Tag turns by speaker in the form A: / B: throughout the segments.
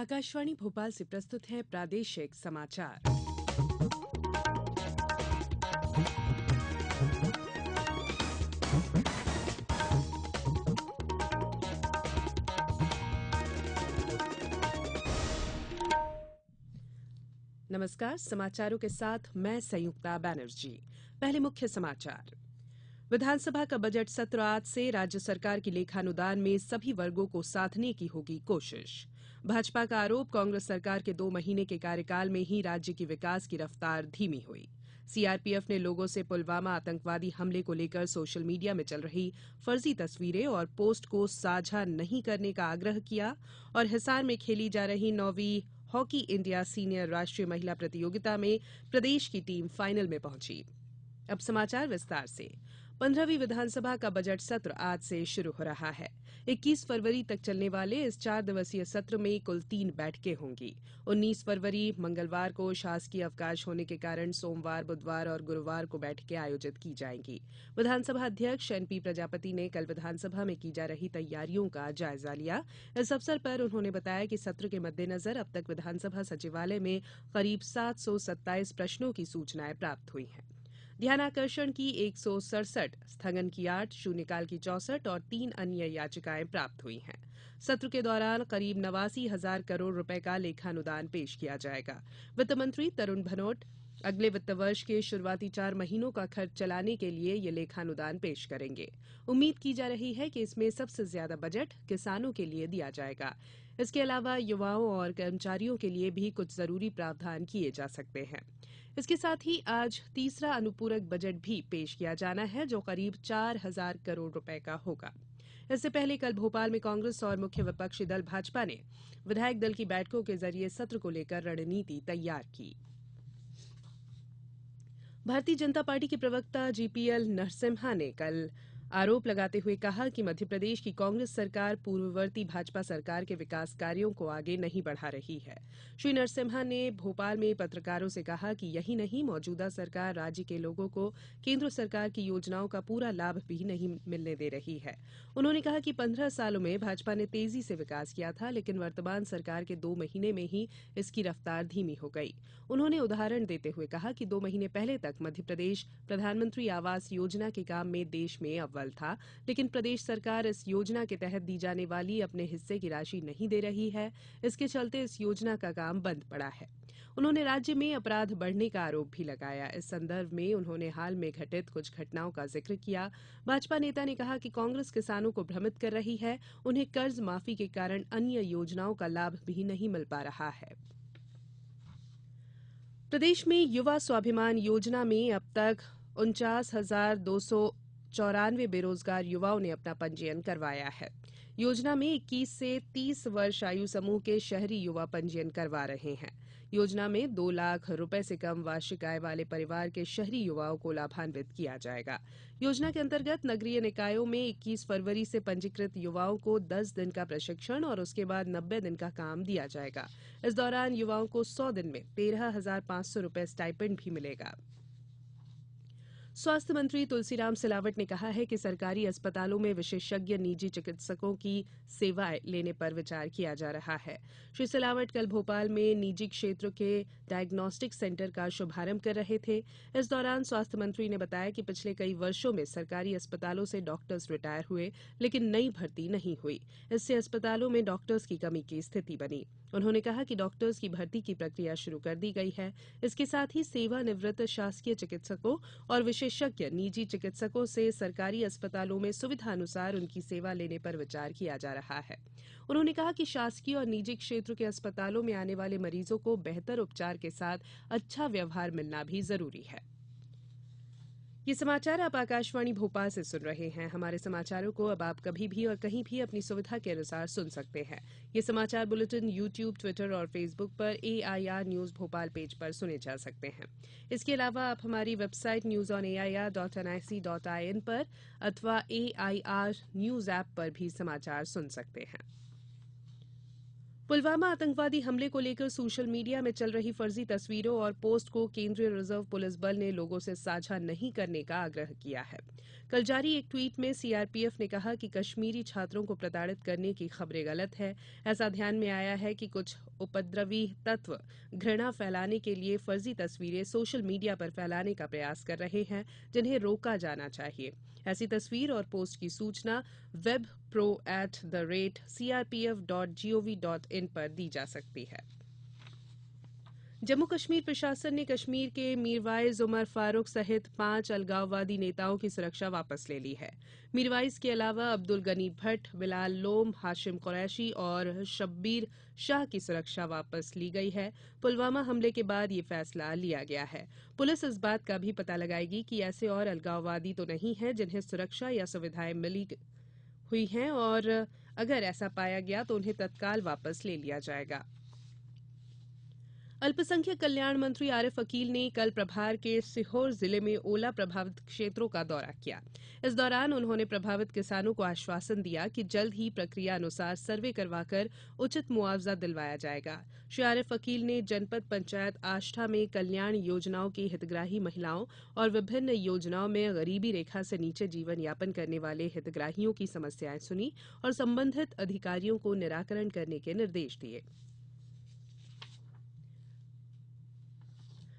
A: आकाशवाणी भोपाल से प्रस्तुत है प्रादेशिक समाचार नमस्कार समाचारों के साथ मैं संयुक्ता बैनर्जी पहले मुख्य समाचार विधानसभा का बजट सत्र आज से राज्य सरकार की लेखानुदान में सभी वर्गों को साधने की होगी कोशिश भाजपा का आरोप कांग्रेस सरकार के दो महीने के कार्यकाल में ही राज्य की विकास की रफ्तार धीमी हुई सीआरपीएफ ने लोगों से पुलवामा आतंकवादी हमले को लेकर सोशल मीडिया में चल रही फर्जी तस्वीरें और पोस्ट को साझा नहीं करने का आग्रह किया और हिसार में खेली जा रही नौवीं हॉकी इंडिया सीनियर राष्ट्रीय महिला प्रतियोगिता में प्रदेश की टीम फाइनल में पहुंची अब समाचार विस्तार से पन्द्रहवीं विधानसभा का बजट सत्र आज से शुरू हो रहा है इक्कीस फरवरी तक चलने वाले इस चार दिवसीय सत्र में कुल तीन बैठकें होंगी उन्नीस फरवरी मंगलवार को शासकीय अवकाश होने के कारण सोमवार बुधवार और गुरुवार को बैठकें आयोजित की जाएंगी विधानसभा अध्यक्ष एनपी प्रजापति ने कल विधानसभा में की जा रही तैयारियों का जायजा लिया इस अवसर पर उन्होंने बताया कि सत्र के मद्देनजर अब तक विधानसभा सचिवालय में करीब सात प्रश्नों की सूचनाएं प्राप्त हुई हैं ध्यानाकर्षण की एक सौ सड़सठ स्थगन की आठ शून्यकाल की चौसठ और तीन अन्य याचिकाएं प्राप्त हुई हैं सत्र के दौरान करीब नवासी हजार करोड़ रुपए का लेखानुदान पेश किया जाएगा वित्त मंत्री तरूण भनोट अगले वित्त वर्ष के शुरुआती चार महीनों का खर्च चलाने के लिए ये लेखानुदान पेश करेंगे उम्मीद की जा रही है कि इसमें सबसे ज्यादा बजट किसानों के लिए दिया जाएगा इसके अलावा युवाओं और कर्मचारियों के लिए भी कुछ जरूरी प्रावधान किए जा सकते हैं इसके साथ ही आज तीसरा अनुपूरक बजट भी पेश किया जाना है जो करीब चार हजार करोड़ रूपये का होगा इससे पहले कल भोपाल में कांग्रेस और मुख्य विपक्षी दल भाजपा ने विधायक दल की बैठकों के जरिए सत्र को लेकर रणनीति तैयार की भारतीय जनता पार्टी के प्रवक्ता जीपीएल नरसिम्हा ने कल आरोप लगाते हुए कहा कि मध्यप्रदेश की कांग्रेस सरकार पूर्ववर्ती भाजपा सरकार के विकास कार्यों को आगे नहीं बढ़ा रही है श्री नरसिम्हा ने भोपाल में पत्रकारों से कहा कि यही नहीं मौजूदा सरकार राज्य के लोगों को केन्द्र सरकार की योजनाओं का पूरा लाभ भी नहीं मिलने दे रही है उन्होंने कहा कि पंद्रह सालों में भाजपा ने तेजी से विकास किया था लेकिन वर्तमान सरकार के दो महीने में ही इसकी रफ्तार धीमी हो गई उन्होंने उदाहरण देते हुए कहा कि दो महीने पहले तक मध्यप्रदेश प्रधानमंत्री आवास योजना के काम में देश में अव्वल बल था लेकिन प्रदेश सरकार इस योजना के तहत दी जाने वाली अपने हिस्से की राशि नहीं दे रही है इसके चलते इस योजना का काम बंद पड़ा है उन्होंने राज्य में अपराध बढ़ने का आरोप भी लगाया इस संदर्भ में उन्होंने हाल में घटित कुछ घटनाओं का जिक्र किया भाजपा नेता ने कहा कि कांग्रेस किसानों को भ्रमित कर रही है उन्हें कर्ज माफी के कारण अन्य योजनाओं का लाभ भी नहीं मिल पा रहा है प्रदेश में युवा स्वाभिमान योजना में अब तक उनचास हजार दो सौ चौरानवे बेरोजगार युवाओं ने अपना पंजीयन करवाया है योजना में इक्कीस से तीस वर्ष आयु समूह के शहरी युवा पंजीयन करवा रहे हैं योजना में दो लाख रुपए से कम वार्षिक आय वाले परिवार के शहरी युवाओं को लाभान्वित किया जाएगा योजना के अंतर्गत नगरीय निकायों में 21 फरवरी से पंजीकृत युवाओं को 10 दिन का प्रशिक्षण और उसके बाद 90 दिन का काम दिया जाएगा इस दौरान युवाओं को 100 दिन में तेरह हजार पांच सौ रुपए स्टाइपेंड भी मिलेगा स्वास्थ्य मंत्री तुलसीराम सिलावट ने कहा है कि सरकारी अस्पतालों में विशेषज्ञ निजी चिकित्सकों की सेवाएं लेने पर विचार किया जा रहा है श्री सिलावट कल भोपाल में निजी क्षेत्र के डायग्नोस्टिक सेंटर का शुभारंभ कर रहे थे इस दौरान स्वास्थ्य मंत्री ने बताया कि पिछले कई वर्षो में सरकारी अस्पतालों से डॉक्टर्स रिटायर हुए लेकिन नई भर्ती नहीं हुई इससे अस्पतालों में डॉक्टर्स की कमी की स्थिति बनी उन्होंने कहा कि डॉक्टर्स की भर्ती की प्रक्रिया शुरू कर दी गई है इसके साथ ही सेवानिवृत्त शासकीय चिकित्सकों और विशेष विशेषज्ञ निजी चिकित्सकों से सरकारी अस्पतालों में सुविधानुसार उनकी सेवा लेने पर विचार किया जा रहा है उन्होंने कहा कि शासकीय और निजी क्षेत्र के अस्पतालों में आने वाले मरीजों को बेहतर उपचार के साथ अच्छा व्यवहार मिलना भी जरूरी है ये समाचार आप आकाशवाणी भोपाल से सुन रहे हैं हमारे समाचारों को अब आप कभी भी और कहीं भी अपनी सुविधा के अनुसार सुन सकते हैं ये समाचार बुलेटिन यूट्यूब ट्विटर और फेसबुक पर एआईआर न्यूज भोपाल पेज पर सुने जा सकते हैं इसके अलावा आप हमारी website news on A dot N I C dot I N पर अथवा ए न्यूज ऐप पर भी समाचार सुन सकते हैं पुलवामा आतंकवादी हमले को लेकर सोशल मीडिया में चल रही फर्जी तस्वीरों और पोस्ट को केंद्रीय रिजर्व पुलिस बल ने लोगों से साझा नहीं करने का आग्रह किया है कल जारी एक ट्वीट में सीआरपीएफ ने कहा कि कश्मीरी छात्रों को प्रताड़ित करने की खबरें गलत हैं ऐसा ध्यान में आया है कि कुछ उपद्रवी तत्व घृणा फैलाने के लिए फर्जी तस्वीरें सोशल मीडिया पर फैलाने का प्रयास कर रहे हैं जिन्हें रोका जाना चाहिए ऐसी तस्वीर और पोस्ट की सूचना web pro at the rate CRPF dot GOV dot in पर दी जा सकती है जम्मू कश्मीर प्रशासन ने कश्मीर के मीरवाइज उमर फारूक सहित पांच अलगाववादी नेताओं की सुरक्षा वापस ले ली है मीरवाइज के अलावा अब्दुल गनी भट्ट बिलाल लोम हाशिम कुरैशी और शब्बीर शाह की सुरक्षा वापस ली गई है पुलवामा हमले के बाद यह फैसला लिया गया है पुलिस इस बात का भी पता लगाएगी कि ऐसे और अलगाववादी तो नहीं है जिन्हें सुरक्षा या सुविधाएं मिली हुई हैं और अगर ऐसा पाया गया तो उन्हें तत्काल वापस ले लिया जाएगा अल्पसंख्यक कल्याण मंत्री आरिफ अकील ने कल प्रभार के सीहोर जिले में ओला प्रभावित क्षेत्रों का दौरा किया इस दौरान उन्होंने प्रभावित किसानों को आश्वासन दिया कि जल्द ही प्रक्रिया अनुसार सर्वे करवाकर उचित मुआवजा दिलवाया जायेगा श्री आरिफ अकील ने जनपद पंचायत आष्ठा में कल्याण योजनाओं की हितग्राही महिलाओं और विभिन्न योजनाओं में गरीबी रेखा से नीचे जीवन यापन करने वाले हितग्राहियों की समस्याएं सुनी और संबंधित अधिकारियों को निराकरण करने के निर्देश दिये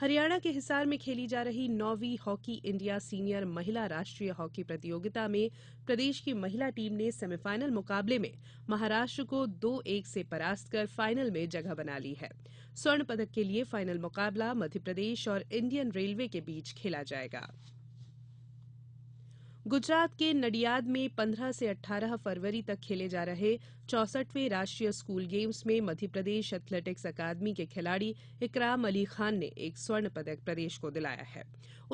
A: हरियाणा के हिसार में खेली जा रही नौवीं हॉकी इंडिया सीनियर महिला राष्ट्रीय हॉकी प्रतियोगिता में प्रदेश की महिला टीम ने सेमीफाइनल मुकाबले में महाराष्ट्र को दो एक से परास्त कर फाइनल में जगह बना ली है स्वर्ण पदक के लिए फाइनल मुकाबला मध्यप्रदेश और इंडियन रेलवे के बीच खेला जाएगा गुजरात के नडियाद में पन्द्रह से 18 फरवरी तक खेले जा रहे चौसठवें राष्ट्रीय स्कूल गेम्स में मध्यप्रदेश एथलेटिक्स अकादमी के खिलाड़ी इकराम अली खान ने एक स्वर्ण पदक प्रदेश को दिलाया है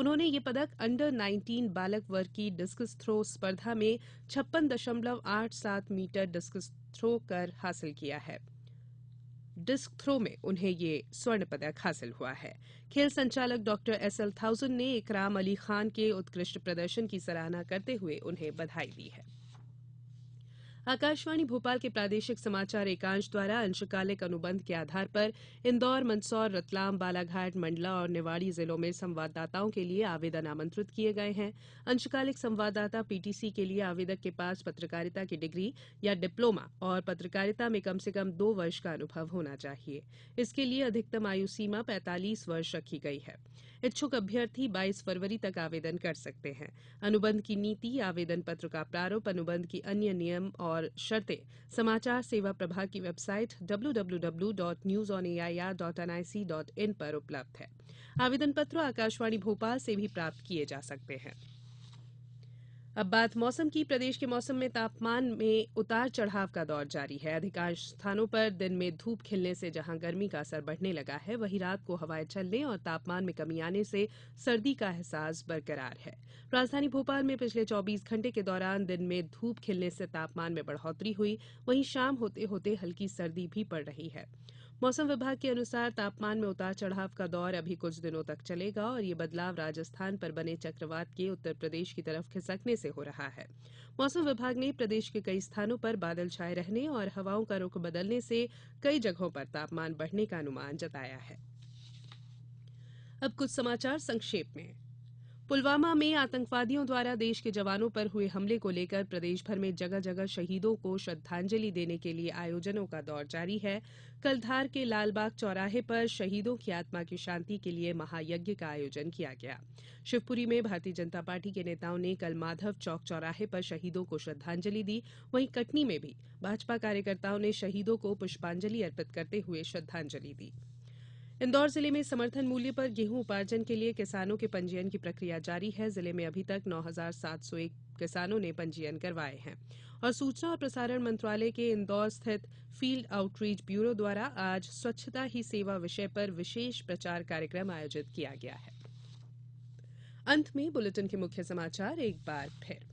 A: उन्होंने ये पदक अंडर 19 बालक वर्ग की डिस्कस थ्रो स्पर्धा में छप्पन दशमलव आठ सात मीटर डिस्कस थ्रो कर हासिल किया है डिस्क थ्रो में उन्हें यह स्वर्ण पदक हासिल हुआ है खेल संचालक डॉ एल थाउजन ने इकराम अली खान के उत्कृष्ट प्रदर्शन की सराहना करते हुए उन्हें बधाई दी है आकाशवाणी भोपाल के प्रादेशिक समाचार एकांश द्वारा अंशकालिक अनुबंध के आधार पर इंदौर मंदसौर रतलाम बालाघाट मंडला और निवाड़ी जिलों में संवाददाताओं के लिए आवेदन आमंत्रित किये गये हैं अंशकालिक संवाददाता पीटीसी के लिए आवेदक के पास पत्रकारिता की डिग्री या डिप्लोमा और पत्रकारिता में कम से कम दो वर्ष का अनुभव होना चाहिए इसके लिए अधिकतम आयु सीमा पैंतालीस वर्ष रखी गई है इच्छुक अभ्यर्थी बाईस फरवरी तक आवेदन कर सकते हैं अनुबंध की नीति आवेदन पत्र का प्रारूप अनुबंध की अन्य नियम और शर्तें समाचार सेवा प्रभाग की वेबसाइट www.newsonair.nic.in पर उपलब्ध है आवेदन पत्र आकाशवाणी भोपाल से भी प्राप्त किए जा सकते हैं अब बात मौसम की प्रदेश के मौसम में तापमान में उतार चढ़ाव का दौर जारी है अधिकांश स्थानों पर दिन में धूप खिलने से जहां गर्मी का असर बढ़ने लगा है वहीं रात को हवाएं चलने और तापमान में कमी आने से सर्दी का एहसास बरकरार है राजधानी भोपाल में पिछले 24 घंटे के दौरान दिन में धूप खिलने से तापमान में बढ़ोतरी हुई वहीं शाम होते होते हल्की सर्दी भी पड़ रही है मौसम विभाग के अनुसार तापमान में उतार चढ़ाव का दौर अभी कुछ दिनों तक चलेगा और यह बदलाव राजस्थान पर बने चक्रवात के उत्तर प्रदेश की तरफ खिसकने से हो रहा है मौसम विभाग ने प्रदेश के कई स्थानों पर बादल छाये रहने और हवाओं का रुख बदलने से कई जगहों पर तापमान बढ़ने का अनुमान जताया है अब कुछ समाचार संक्षेप में पुलवामा में आतंकवादियों द्वारा देश के जवानों पर हुए हमले को लेकर प्रदेशभर में जगह जगह शहीदों को श्रद्धांजलि देने के लिए आयोजनों का दौर जारी है कल धार के लालबाग चौराहे पर शहीदों की आत्मा की शांति के लिए महायज्ञ का आयोजन किया गया शिवपुरी में भारतीय जनता पार्टी के नेताओं ने कल माधव चौक चौराहे पर शहीदों को श्रद्धांजलि दी वहीं कटनी में भी भाजपा कार्यकर्ताओं ने शहीदों को पुष्पांजलि अर्पित करते हुए श्रद्धांजलि दी इंदौर जिले में समर्थन मूल्य पर गेहूं उपार्जन के लिए किसानों के पंजीयन की प्रक्रिया जारी है जिले में अभी तक नौ हजार सात सौ एक किसानों ने पंजीयन करवाये हैं और सूचना और प्रसारण मंत्रालय के इंदौर स्थित फील्ड आउटरीच ब्यूरो द्वारा आज स्वच्छता ही सेवा विषय पर विशेष प्रचार कार्यक्रम आयोजित किया गया है अंत में बुलेटिन के मुख्य समाचार एक बार फिर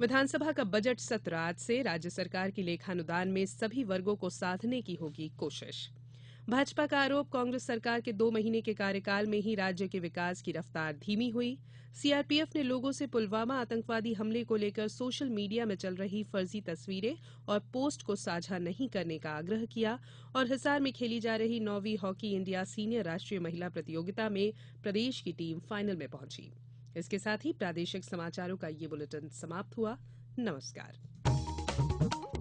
A: विधानसभा का बजट सत्र आज से राज्य सरकार की लेखानुदान में सभी वर्गों को साधने की होगी कोशिश भाजपा का आरोप कांग्रेस सरकार के दो महीने के कार्यकाल में ही राज्य के विकास की रफ्तार धीमी हुई सीआरपीएफ ने लोगों से पुलवामा आतंकवादी हमले को लेकर सोशल मीडिया में चल रही फर्जी तस्वीरें और पोस्ट को साझा नहीं करने का आग्रह किया और हिसार में खेली जा रही नौवीं हॉकी इंडिया सीनियर राष्ट्रीय महिला प्रतियोगिता में प्रदेश की टीम फाइनल में पहुंची इसके साथ ही प्रादेशिक समाचारों का ये बुलेटिन समाप्त हुआ नमस्कार